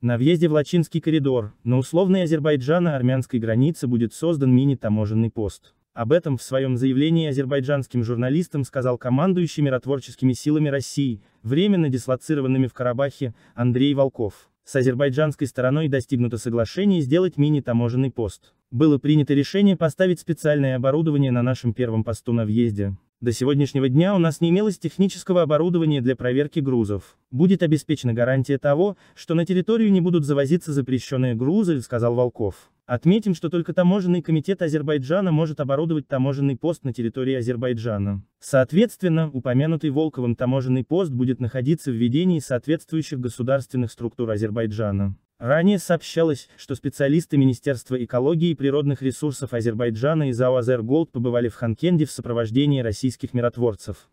На въезде в Лачинский коридор, на условной азербайджано-армянской границе будет создан мини-таможенный пост. Об этом в своем заявлении азербайджанским журналистам сказал командующий миротворческими силами России, временно дислоцированными в Карабахе, Андрей Волков. С азербайджанской стороной достигнуто соглашение сделать мини-таможенный пост. Было принято решение поставить специальное оборудование на нашем первом посту на въезде. До сегодняшнего дня у нас не имелось технического оборудования для проверки грузов. Будет обеспечена гарантия того, что на территорию не будут завозиться запрещенные грузы, сказал Волков. Отметим, что только таможенный комитет Азербайджана может оборудовать таможенный пост на территории Азербайджана. Соответственно, упомянутый Волковым таможенный пост будет находиться в ведении соответствующих государственных структур Азербайджана. Ранее сообщалось, что специалисты Министерства экологии и природных ресурсов Азербайджана из АО «Азерголд» побывали в Ханкенде в сопровождении российских миротворцев.